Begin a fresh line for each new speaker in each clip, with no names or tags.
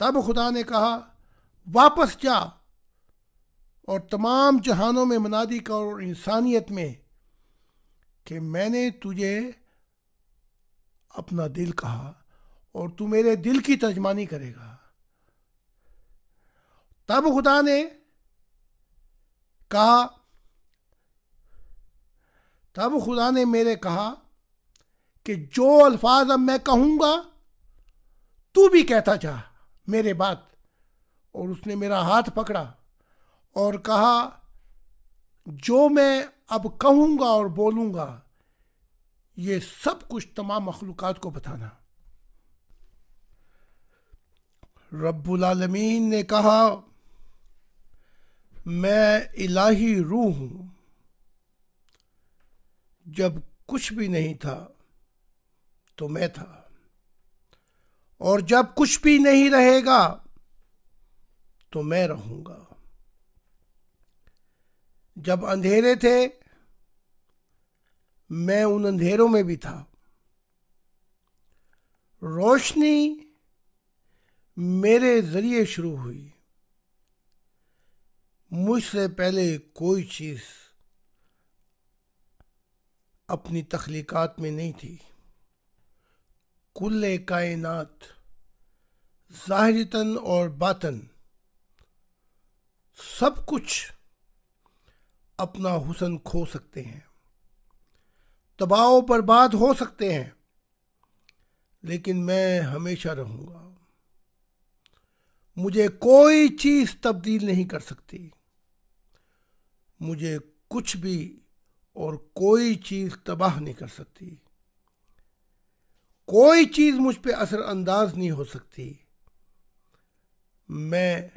तब खुदा ने कहा वापस जा और तमाम जहानों में मनादिक और इंसानियत में कि मैंने तुझे अपना दिल कहा और तू मेरे दिल की तर्जमानी करेगा तब खुदा ने कहा तब खुदा ने मेरे कहा कि जो अल्फाज अब मैं कहूंगा तू भी कहता चाह मेरे बात और उसने मेरा हाथ पकड़ा और कहा जो मैं अब कहूँगा और बोलूँगा ये सब कुछ तमाम मखलूक़ को बताना रब्बुलमीन ने कहा मैं इलाही रूह हूँ जब कुछ भी नहीं था तो मैं था और जब कुछ भी नहीं रहेगा तो मैं रहूंगा जब अंधेरे थे मैं उन अंधेरों में भी था रोशनी मेरे जरिए शुरू हुई मुझसे पहले कोई चीज़ अपनी तख्लीक़ात में नहीं थी कुल कायनात ज़ाहिरतन और बातन सब कुछ अपना हुसन खो सकते हैं तबाह बर्बाद हो सकते हैं लेकिन मैं हमेशा रहूंगा मुझे कोई चीज़ तब्दील नहीं कर सकती मुझे कुछ भी और कोई चीज़ तबाह नहीं कर सकती कोई चीज़ मुझ पर असरअंदाज नहीं हो सकती मैं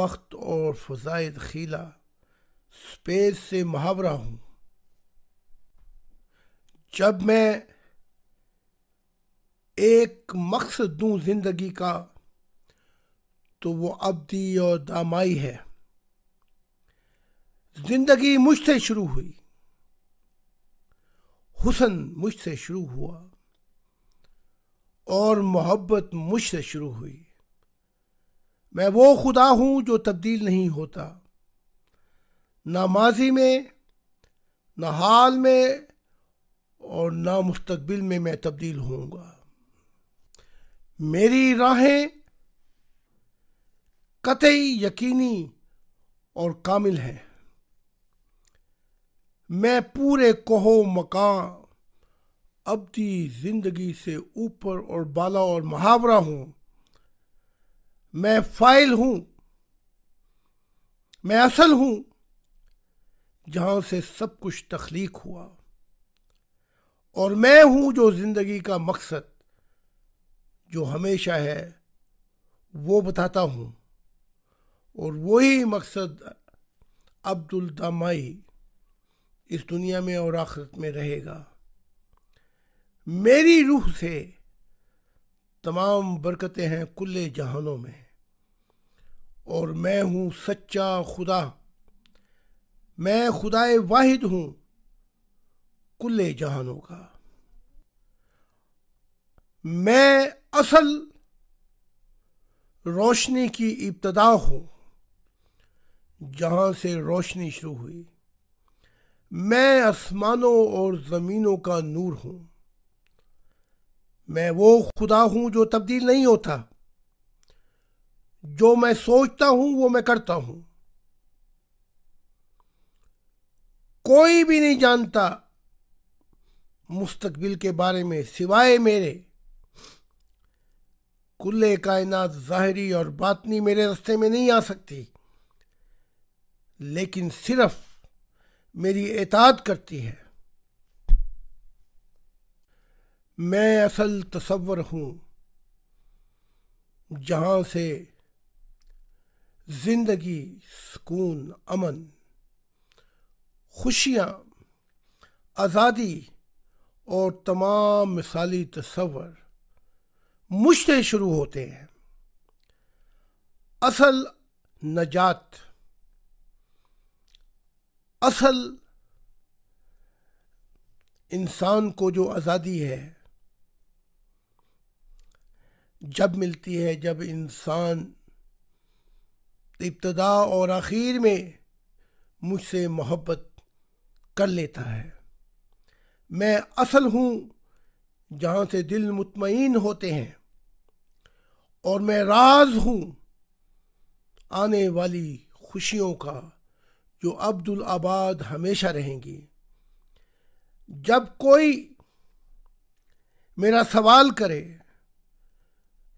वक्त और फजाइद खीला स्पेस से मुहावरा हूं जब मैं एक मकसद दूं ज़िंदगी का तो वो अबदी और दामाई है ज़िंदगी मुझसे शुरू हुई हुसन मुझसे शुरू हुआ और मोहब्बत मुझसे से शुरू हुई मैं वो खुदा हूं जो तब्दील नहीं होता ना माजी में ना हाल में और ना मुस्तबिल में मैं तब्दील होऊंगा मेरी राहें कतई यकीनी और कामिल हैं मैं पूरे कोहो मकान अबदी जिंदगी से ऊपर और बाला और मुहावरा हूं मैं फाइल हूं मैं असल हूं जहां से सब कुछ तख्लीक हुआ और मैं हूं जो जिंदगी का मकसद जो हमेशा है वो बताता हूं और वही मकसद अब्दुल दामाई इस दुनिया में और आखिरत में रहेगा मेरी रूह से तमाम बरकतें हैं कुल्ले जहानों में और मैं हूँ सच्चा खुदा मैं खुदाए वाहिद हूँ कुल्ले जहानों का मैं असल रोशनी की इब्तदा हूँ जहाँ से रोशनी शुरू हुई मैं आसमानों और ज़मीनों का नूर हूँ मैं वो खुदा हूँ जो तब्दील नहीं होता जो मैं सोचता हूँ वो मैं करता हूँ कोई भी नहीं जानता मुस्तकबिल के बारे में सिवाय मेरे कुल्ले कायनात ज़ाहरी और बातनी मेरे रास्ते में नहीं आ सकती लेकिन सिर्फ मेरी एतात करती है मैं असल तस्वर हूँ जहाँ से जिंदगी सुकून अमन खुशियाँ आज़ादी और तमाम मिसाली तस्वर मुझसे शुरू होते हैं असल नजात असल इंसान को जो आज़ादी है जब मिलती है जब इंसान इब्तदा और आखिर में मुझसे मोहब्बत कर लेता है मैं असल हूँ जहाँ से दिल मुतमिन होते हैं और मैं राज हूँ आने वाली खुशियों का जो अब्दुल आबाद हमेशा रहेंगी जब कोई मेरा सवाल करे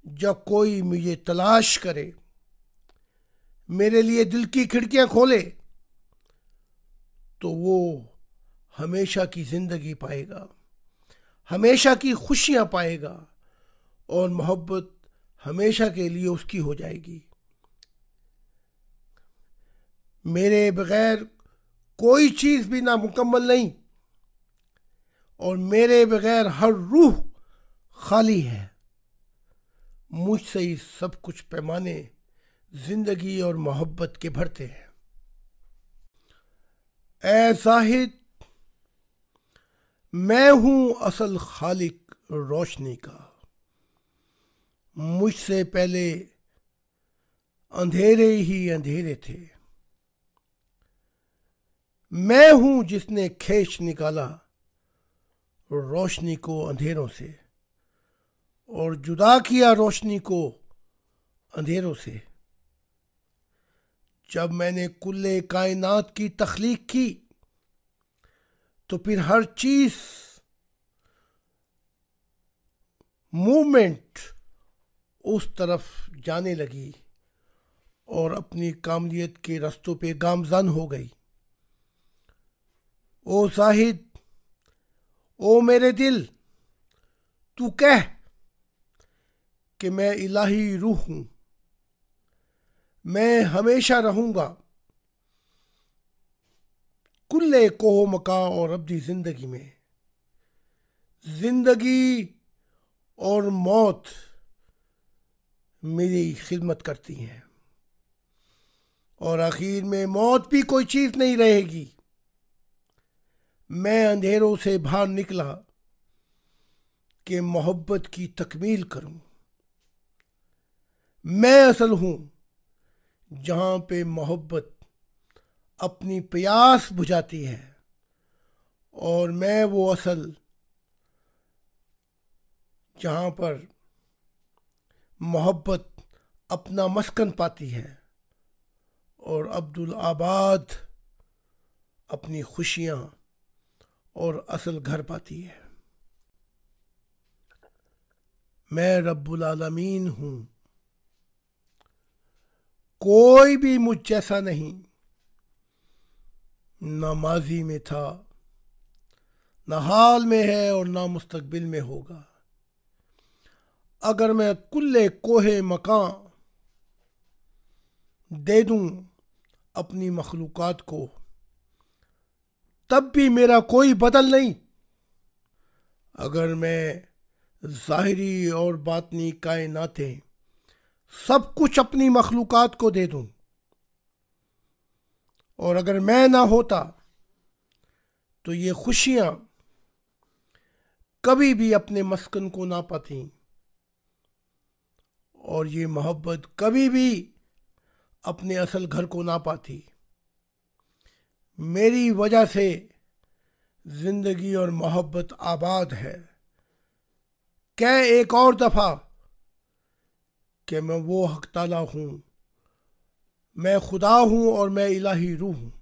जब कोई मुझे तलाश करे मेरे लिए दिल की खिड़कियां खोले तो वो हमेशा की ज़िंदगी पाएगा हमेशा की खुशियां पाएगा और मोहब्बत हमेशा के लिए उसकी हो जाएगी मेरे बगैर कोई चीज़ भी ना मुकम्मल नहीं और मेरे बगैर हर रूह खाली है मुझसे ही सब कुछ पैमाने जिंदगी और मोहब्बत के भरते हैं ए साहिद मैं हूं असल खालिक रोशनी का मुझसे पहले अंधेरे ही अंधेरे थे मैं हूं जिसने खेच निकाला रोशनी को अंधेरों से और जुदा किया रोशनी को अंधेरों से जब मैंने कुल्ले कायनात की तख्लीक की तो फिर हर चीज मूवमेंट उस तरफ जाने लगी और अपनी कामलियत के रस्तों पे गामजन हो गई ओ साहिद ओ मेरे दिल तू कह कि मैं इलाही रूह हूं मैं हमेशा रहूंगा कुल्ले कोहो मका और अबदी ज़िंदगी में ज़िंदगी और मौत मेरी खिदमत करती हैं और आखिर में मौत भी कोई चीज़ नहीं रहेगी मैं अंधेरों से बाहर निकला कि मोहब्बत की तकमील करूं मैं असल हूँ जहाँ पे मोहब्बत अपनी प्यास बुझाती है और मैं वो असल जहाँ पर मोहब्बत अपना मस्कन पाती है और अब्दुल आबाद अपनी खुशियाँ और असल घर पाती है मैं रब्बुल आलमीन हूँ कोई भी मुझ जैसा नहीं ना माजी में था ना हाल में है और ना मुस्तकबिल में होगा अगर मैं कुल्ले कोहे मकान दे दूं अपनी मखलूकत को तब भी मेरा कोई बदल नहीं अगर मैं ज़ाहरी और बातनी कायनातें सब कुछ अपनी मखलूक को दे दूं और अगर मैं ना होता तो ये खुशियां कभी भी अपने मस्कन को ना पाती और ये मोहब्बत कभी भी अपने असल घर को ना पाती मेरी वजह से ज़िंदगी और मोहब्बत आबाद है क्या एक और दफ़ा कि मैं वो हक तला हूँ मैं खुदा हूँ और मैं इलाही रूह हूँ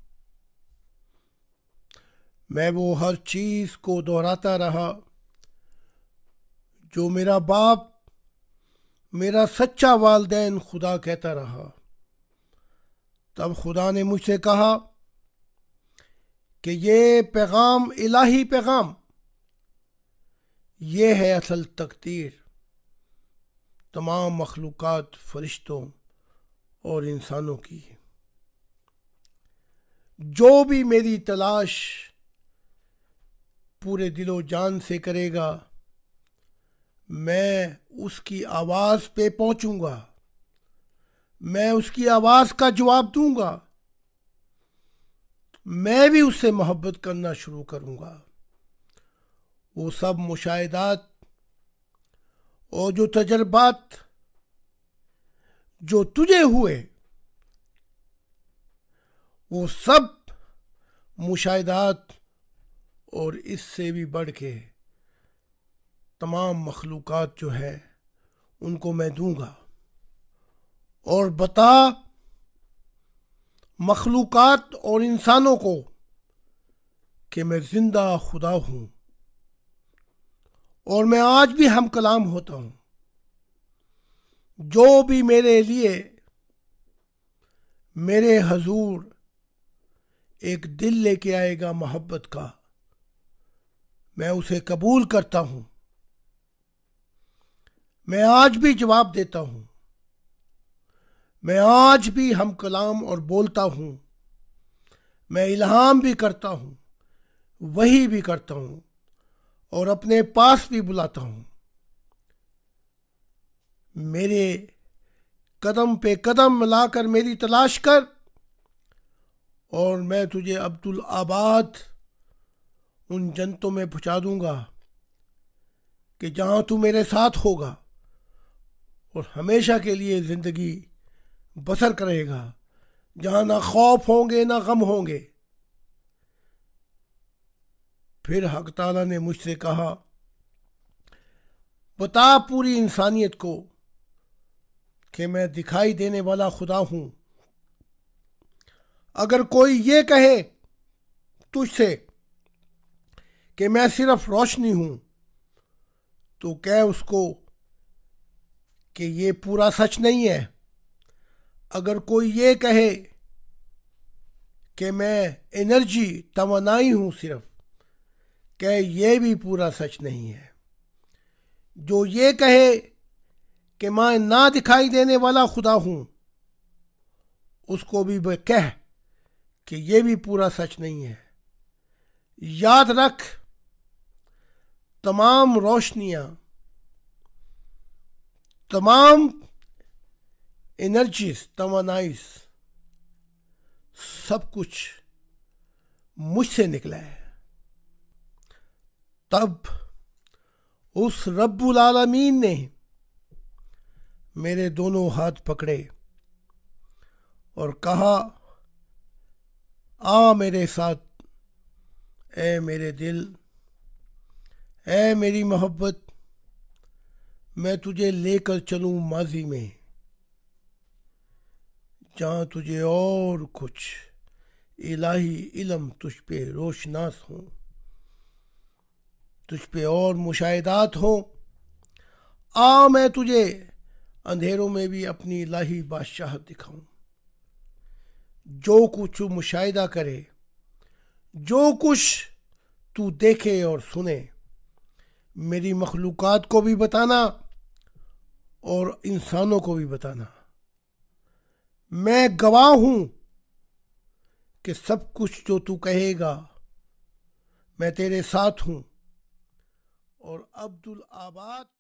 मैं वो हर चीज़ को दोहराता रहा जो मेरा बाप मेरा सच्चा वालदेन खुदा कहता रहा तब खुदा ने मुझसे कहा कि ये पैगाम इलाही पैगाम ये है असल तकदीर तमाम मखलूक़ फ़रिश्तों और इंसानों की है जो भी मेरी तलाश पूरे दिलो जान से करेगा मैं उसकी आवाज़ पे पहुंचूंगा मैं उसकी आवाज़ का जवाब दूंगा मैं भी उससे मोहब्बत करना शुरू करूंगा वो सब मुशाहदात और जो तजर्बात जो तुझे हुए वो सब मुशाहदात और इससे भी बढ़ के तमाम मखलूक जो है उनको मैं दूंगा और बता मखलूक और इंसानों को कि मैं ज़िंदा खुदा हूँ और मैं आज भी हम कलाम होता हूं जो भी मेरे लिए मेरे हजूर एक दिल लेके आएगा मोहब्बत का मैं उसे कबूल करता हूं मैं आज भी जवाब देता हूं मैं आज भी हम कलाम और बोलता हूं मैं इल्हाम भी करता हूं वही भी करता हूं और अपने पास भी बुलाता हूं मेरे कदम पे कदम मिलाकर मेरी तलाश कर और मैं तुझे अब्दुल आबाद उन जनतों में पहुंचा दूंगा कि जहां तू मेरे साथ होगा और हमेशा के लिए ज़िंदगी बसर करेगा जहाँ ना खौफ होंगे ना गम होंगे फिर हक ताला ने मुझसे कहा बता पूरी इंसानियत को कि मैं दिखाई देने वाला खुदा हूं अगर कोई ये कहे तुझसे कि मैं सिर्फ रोशनी हूं तो कह उसको कि ये पूरा सच नहीं है अगर कोई ये कहे कि मैं एनर्जी तोानाई हूं सिर्फ कि यह भी पूरा सच नहीं है जो ये कहे कि मैं ना दिखाई देने वाला खुदा हूं उसको भी वह कह कि यह भी पूरा सच नहीं है याद रख तमाम रोशनियां तमाम एनर्जीज तमानाइस सब कुछ मुझसे निकला है तब उस रब्बुल आलमीन ने मेरे दोनों हाथ पकड़े और कहा आ मेरे साथ ए मेरे दिल ए मेरी मोहब्बत मैं तुझे लेकर चलूं माजी में जहाँ तुझे और कुछ इलाही इलम तुझ पे रोशनास हूँ तुझ पे और मुशाहदात हों आ मैं तुझे अंधेरों में भी अपनी लाही बादशाह दिखाऊं जो कुछ मुशाहिदा करे जो कुछ तू देखे और सुने मेरी मखलूक़ात को भी बताना और इंसानों को भी बताना मैं गवाह हूँ कि सब कुछ जो तू कहेगा मैं तेरे साथ हूँ और अब्दुल आबाद